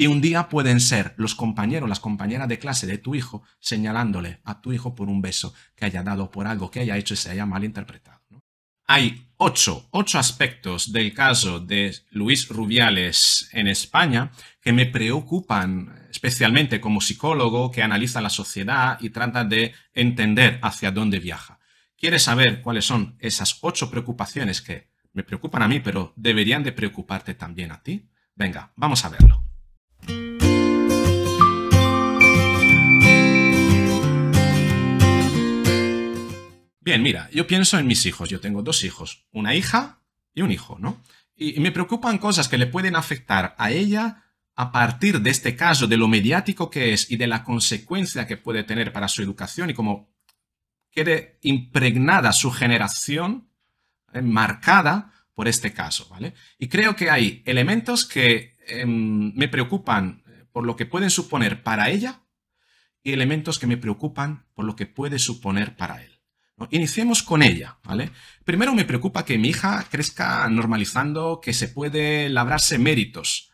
Y un día pueden ser los compañeros, las compañeras de clase de tu hijo señalándole a tu hijo por un beso que haya dado, por algo que haya hecho y se haya malinterpretado. Hay ocho, ocho aspectos del caso de Luis Rubiales en España que me preocupan especialmente como psicólogo que analiza la sociedad y trata de entender hacia dónde viaja. ¿Quieres saber cuáles son esas ocho preocupaciones que me preocupan a mí, pero deberían de preocuparte también a ti? Venga, vamos a verlo. Bien, mira, yo pienso en mis hijos. Yo tengo dos hijos, una hija y un hijo, ¿no? Y, me preocupan cosas que le pueden afectar a ella a partir de este caso, de lo mediático que es y de la consecuencia que puede tener para su educación y cómo quede impregnada su generación, eh, marcada por este caso, ¿vale? Y creo que hay elementos que em, me preocupan eh, por lo que pueden suponer para ella y elementos que me preocupan por lo que puede suponer para él. Iniciemos con ella, ¿vale? Primero me preocupa que mi hija crezca normalizando que se puede labrarse méritos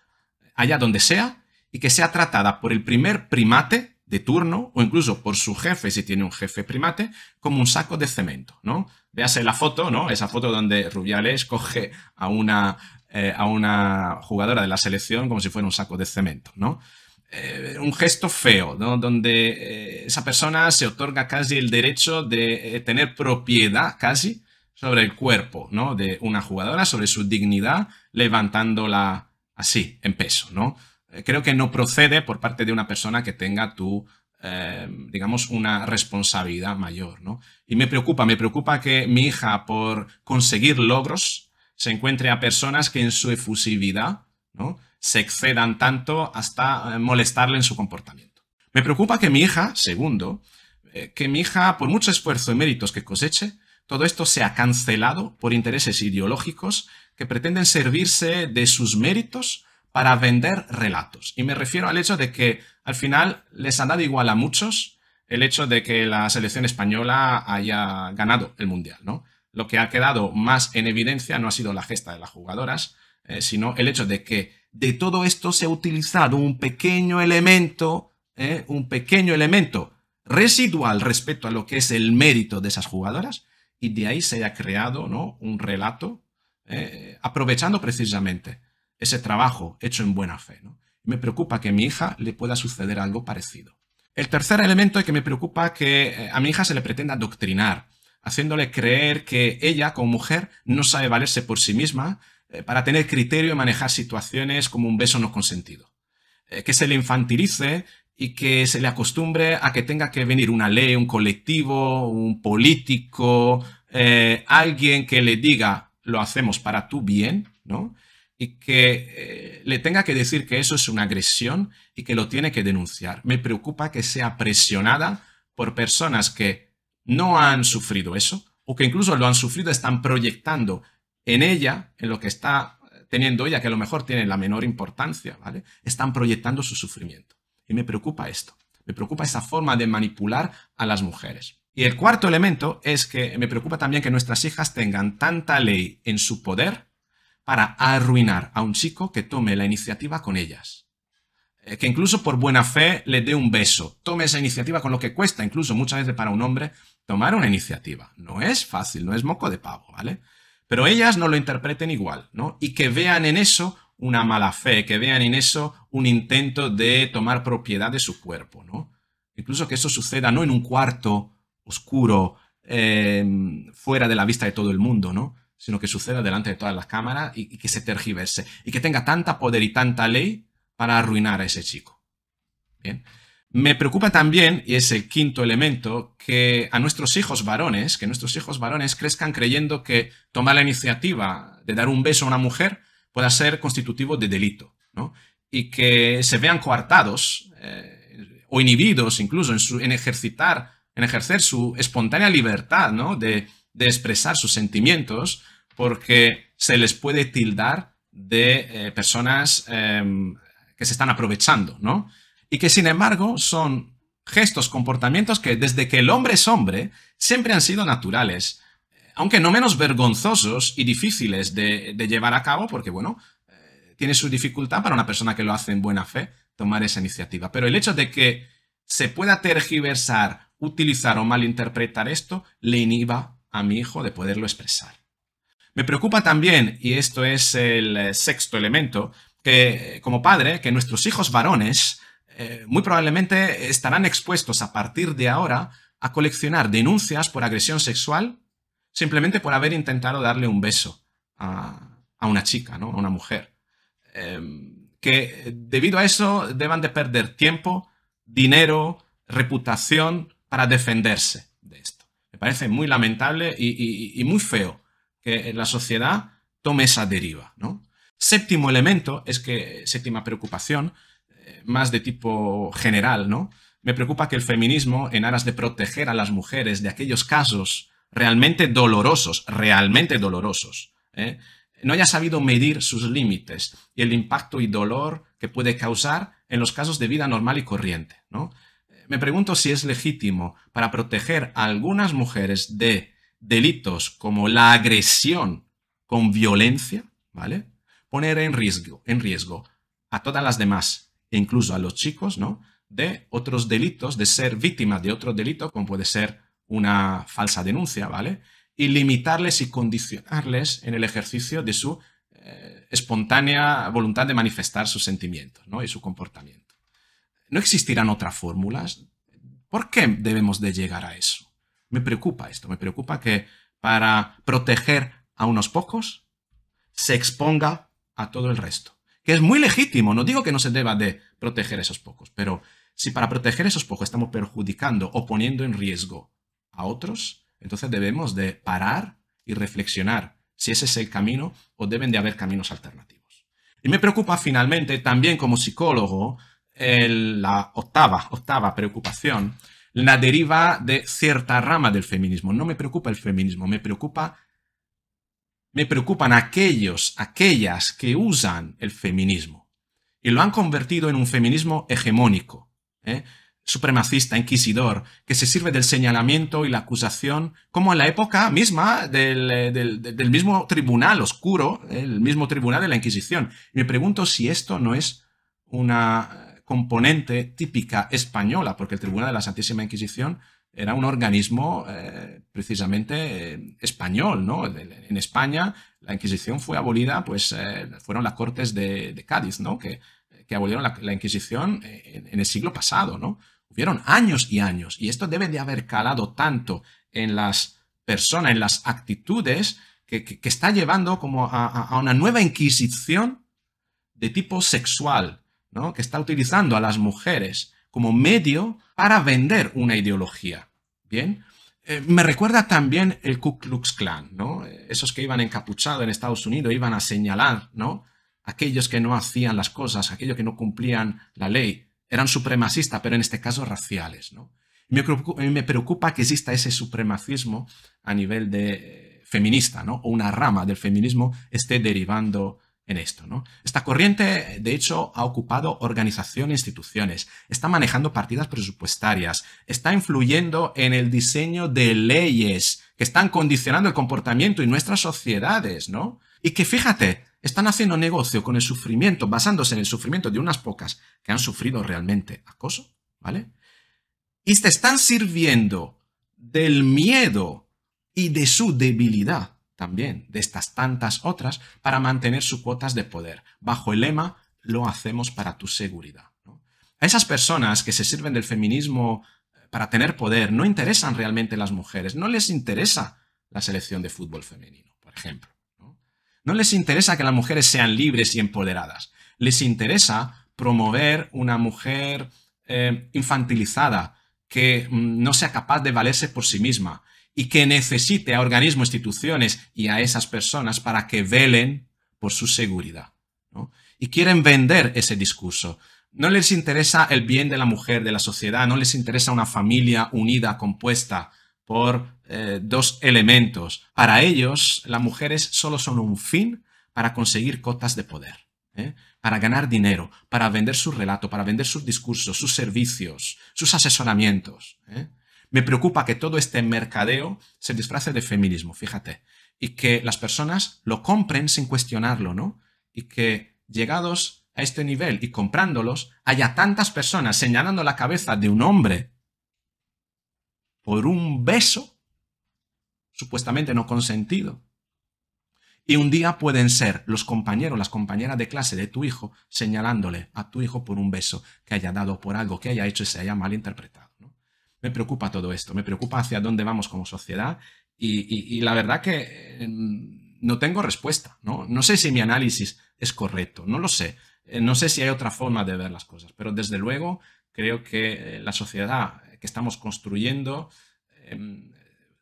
allá donde sea y que sea tratada por el primer primate de turno o incluso por su jefe, si tiene un jefe primate, como un saco de cemento, ¿no? Véase la foto, ¿no? Esa foto donde Rubiales coge a una, eh, a una jugadora de la selección como si fuera un saco de cemento, ¿no? Eh, un gesto feo, ¿no? donde eh, esa persona se otorga casi el derecho de eh, tener propiedad casi sobre el cuerpo ¿no? de una jugadora, sobre su dignidad, levantándola así, en peso. ¿no? Creo que no procede por parte de una persona que tenga tu, digamos, una responsabilidad mayor. ¿no? Y me preocupa, me preocupa que mi hija, por conseguir logros, se encuentre a personas que en su efusividad, ¿no? se excedan tanto hasta eh, molestarle en su comportamiento. Me preocupa que mi hija, segundo, eh, que mi hija, por mucho esfuerzo y méritos que coseche, todo esto sea cancelado por intereses ideológicos que pretenden servirse de sus méritos para vender relatos. Y me refiero al hecho de que al final les ha dado igual a muchos el hecho de que la selección española haya ganado el Mundial, ¿no? Lo que ha quedado más en evidencia no ha sido la gesta de las jugadoras, eh, sino el hecho de que de todo esto se ha utilizado un pequeño elemento, ¿eh? un pequeño elemento residual respecto a lo que es el mérito de esas jugadoras y de ahí se ha creado ¿no? un relato ¿eh? aprovechando precisamente ese trabajo hecho en buena fe. Me preocupa que a mi hija le pueda suceder algo parecido. El tercer elemento es que me preocupa que eh, a mi hija se le pretenda adoctrinar, haciéndole creer que ella como mujer no sabe valerse por sí misma, eh, para tener criterio y manejar situaciones como un beso no consentido. Eh, que se le infantilice y que se le acostumbre a que tenga que venir una ley, un colectivo, un político, eh, alguien que le diga lo hacemos para tu bien, ¿no? Y que le tenga que decir que eso es una agresión y que lo tiene que denunciar. Me preocupa que sea presionada por personas que no han sufrido eso, o que incluso lo han sufrido, están proyectando en ella, en lo que está teniendo ella, que a lo mejor tiene la menor importancia, ¿vale? Están proyectando su sufrimiento. Y me preocupa esto. Me preocupa esa forma de manipular a las mujeres. Y el cuarto elemento es que me preocupa también que nuestras hijas tengan tanta ley en su poder para arruinar a un chico que tome la iniciativa con ellas. Eh, que incluso por buena fe le dé un beso. Tome esa iniciativa con lo que cuesta, incluso muchas veces para un hombre, tomar una iniciativa. No es fácil, no es moco de pavo, ¿vale? pero ellas no lo interpreten igual, ¿no? Y que vean en eso una mala fe, que vean en eso un intento de tomar propiedad de su cuerpo, ¿no? Incluso que eso suceda no en un cuarto oscuro, em, fuera de la vista de todo el mundo, ¿no? Sino que suceda delante de todas las cámaras y, y que se tergiverse y que tenga tanta poder y tanta ley para arruinar a ese chico. Bien. Me preocupa también, y es el quinto elemento, que a nuestros hijos varones, que nuestros hijos varones crezcan creyendo que tomar la iniciativa de dar un beso a una mujer pueda ser constitutivo de delito, ¿no? Y que se vean coartados eh, o inhibidos incluso en, su, en, ejercitar, en ejercer su espontánea libertad, ¿no? De, expresar sus sentimientos, porque se les puede tildar de eh, personas em, que se están aprovechando, ¿no? y que sin embargo son gestos, comportamientos que desde que el hombre es hombre siempre han sido naturales, aunque no menos vergonzosos y difíciles de, llevar a cabo, porque bueno, eh, tiene su dificultad para una persona que lo hace en buena fe tomar esa iniciativa. Pero el hecho de que se pueda tergiversar, utilizar o malinterpretar esto, le inhiba a mi hijo de poderlo expresar. Me preocupa también, y esto es el eh, sexto elemento, que como padre, que nuestros hijos varones eh, muy probablemente estarán expuestos a partir de ahora a coleccionar denuncias por agresión sexual simplemente por haber intentado darle un beso a, una chica, ¿no? a una mujer. Em, que eh, debido a eso deban de perder tiempo, dinero, reputación para defenderse de esto. Me parece muy lamentable y, muy feo que la sociedad tome esa deriva. Séptimo elemento es que, séptima preocupación, más de tipo general, ¿no? Me preocupa que el feminismo, en aras de proteger a las mujeres de aquellos casos realmente dolorosos, realmente dolorosos, ¿eh? no haya sabido medir sus límites y el impacto y dolor que puede causar en los casos de vida normal y corriente, ¿no? Me pregunto si es legítimo para proteger a algunas mujeres de delitos como la agresión con violencia, ¿vale? Poner en riesgo, en riesgo a todas las demás e incluso a los chicos, ¿no? De otros delitos, de ser víctimas de otros delitos, como puede ser una falsa denuncia, ¿vale? Y limitarles y condicionarles en el ejercicio de su eh, espontánea voluntad de manifestar sus sentimientos ¿no? y su comportamiento. ¿No existirán otras fórmulas? ¿Por qué debemos de llegar a eso? Me preocupa esto, me preocupa que para proteger a unos pocos se exponga a todo el resto que es muy legítimo, no digo que no se deba de proteger esos pocos, pero si para proteger esos pocos estamos perjudicando o poniendo en riesgo a otros, entonces debemos de parar y reflexionar si ese es el camino o deben de haber caminos alternativos. Y me preocupa finalmente también como psicólogo la octava, octava preocupación, la deriva de cierta rama del feminismo. No me preocupa el feminismo, me preocupa me preocupan aquellos, aquellas que usan el feminismo y lo han convertido en un feminismo hegemónico, ¿eh? supremacista, inquisidor, que se sirve del señalamiento y la acusación, como en la época misma del, eh, mismo tribunal oscuro, ¿eh? el mismo tribunal de la Inquisición. me pregunto si esto no es una componente típica española, porque el Tribunal de la Santísima Inquisición era un organismo eh, precisamente eh, español, ¿no? En España la Inquisición fue abolida, pues eh, fueron las Cortes de, Cádiz, ¿no? Que, abolieron la, Inquisición en, el siglo pasado, ¿no? Hubieron años y años, y esto debe de haber calado tanto en las personas, en las actitudes, que, está llevando como a, a una nueva Inquisición de tipo sexual, ¿no? Que está utilizando a las mujeres como medio para vender una ideología. Bien, eh, me recuerda también el Ku Klux Klan, ¿no? Esos que iban encapuchados en Estados Unidos iban a señalar, ¿no? Aquellos que no hacían las cosas, aquellos que no cumplían la ley, eran supremacistas, pero en este caso raciales, ¿no? Me preocupa, me preocupa que exista ese supremacismo a nivel de eh, feminista, ¿no? O una rama del feminismo esté derivando en esto. ¿no? Esta corriente, de hecho, ha ocupado organizaciones, e instituciones, está manejando partidas presupuestarias, está influyendo en el diseño de leyes que están condicionando el comportamiento y nuestras sociedades, ¿no? Y que fíjate, están haciendo negocio con el sufrimiento, basándose en el sufrimiento de unas pocas que han sufrido realmente acoso, ¿vale? Y te están sirviendo del miedo y de su debilidad también de estas tantas otras para mantener sus cuotas de poder, bajo el lema lo hacemos para tu seguridad. A esas personas que se sirven del feminismo eh, para tener poder no interesan realmente las mujeres, no les interesa la selección de fútbol femenino, por ejemplo. ¿no? les interesa que las mujeres sean libres y empoderadas, les interesa promover una mujer eh, infantilizada, que mm, no sea capaz de valerse por sí misma, y que necesite a organismos, instituciones y a esas personas para que velen por su seguridad. Y quieren vender ese discurso. No les interesa el bien de la mujer, de la sociedad, no les interesa una familia unida, compuesta por eh, dos elementos. Para ellos, las mujeres solo son un fin para conseguir cotas de poder, ¿eh? para ganar dinero, para vender su relato, para vender sus discursos, sus servicios, sus asesoramientos. ¿eh? Me preocupa que todo este mercadeo se disfrace de feminismo, fíjate, y que las personas lo compren sin cuestionarlo, ¿no? Y que llegados a este nivel y comprándolos, haya tantas personas señalando la cabeza de un hombre por un beso supuestamente no consentido. Y un día pueden ser los compañeros, las compañeras de clase de tu hijo señalándole a tu hijo por un beso que haya dado, por algo que haya hecho y se haya malinterpretado. Me preocupa todo esto, me preocupa hacia dónde vamos como sociedad y, la verdad que eh, no tengo respuesta, ¿no? sé si mi análisis es correcto, no lo sé. Eh, no sé si hay otra forma de ver las cosas, pero desde luego creo que eh, la sociedad que estamos construyendo em,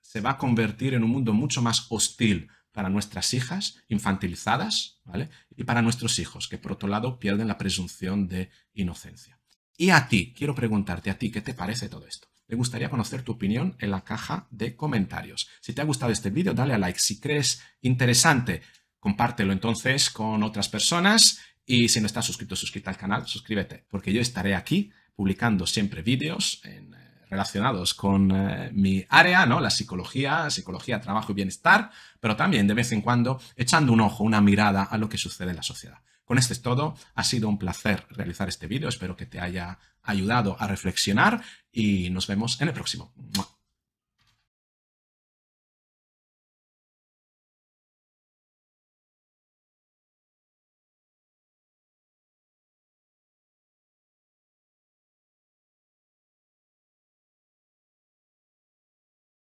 se va a convertir en un mundo mucho más hostil para nuestras hijas infantilizadas ¿vale? y para nuestros hijos, que por otro lado pierden la presunción de inocencia. Y a ti, quiero preguntarte a ti, ¿qué te parece todo esto? Me gustaría conocer tu opinión en la caja de comentarios. Si te ha gustado este vídeo, dale a like. Si crees interesante, compártelo entonces con otras personas. Y si no estás suscrito, suscríbete al canal, suscríbete, porque yo estaré aquí publicando siempre vídeos eh, relacionados con eh, mi área, ¿no? La psicología, psicología, trabajo y bienestar, pero también de vez en cuando echando un ojo, una mirada a lo que sucede en la sociedad. Con esto es todo. Ha sido un placer realizar este vídeo. Espero que te haya ayudado a reflexionar y nos vemos en el próximo.